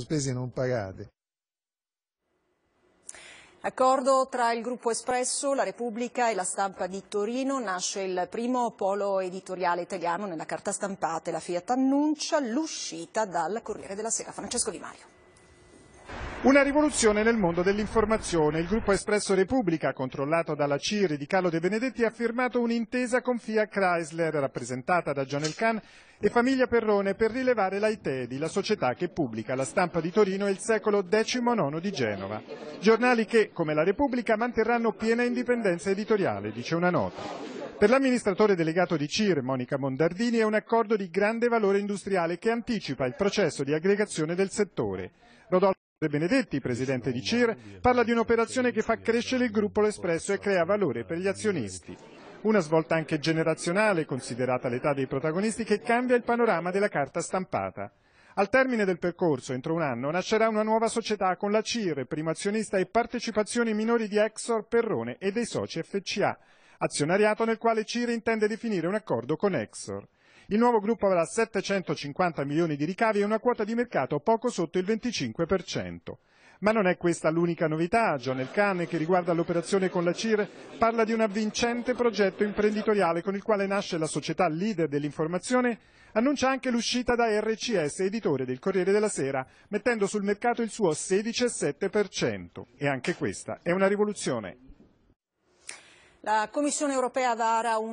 spese non pagate. Accordo tra il gruppo Espresso, la Repubblica e la stampa di Torino nasce il primo polo editoriale italiano nella carta stampata e la Fiat annuncia l'uscita dal Corriere della Sera. Francesco Di Mario. Una rivoluzione nel mondo dell'informazione. Il gruppo Espresso Repubblica, controllato dalla CIRI di Carlo De Benedetti, ha firmato un'intesa con Fiat Chrysler, rappresentata da John Elkann e famiglia Perrone, per rilevare l'AITEDI, la società che pubblica la stampa di Torino e il secolo XIX di Genova. Giornali che, come la Repubblica, manterranno piena indipendenza editoriale, dice una nota. Per l'amministratore delegato di CIR, Monica Mondardini, è un accordo di grande valore industriale che anticipa il processo di aggregazione del settore. Rodolfo De Benedetti, presidente di CIR, parla di un'operazione che fa crescere il gruppo L'Espresso e crea valore per gli azionisti. Una svolta anche generazionale, considerata l'età dei protagonisti, che cambia il panorama della carta stampata. Al termine del percorso, entro un anno, nascerà una nuova società con la CIR, primo azionista e partecipazioni minori di Exor, Perrone e dei soci FCA, azionariato nel quale CIR intende definire un accordo con Exor. Il nuovo gruppo avrà 750 milioni di ricavi e una quota di mercato poco sotto il 25%. Ma non è questa l'unica novità. John Elkane, che riguarda l'operazione con la CIR, parla di un avvincente progetto imprenditoriale con il quale nasce la società leader dell'informazione, annuncia anche l'uscita da RCS, editore del Corriere della Sera, mettendo sul mercato il suo 16,7%. E anche questa è una rivoluzione. La Commissione europea vara un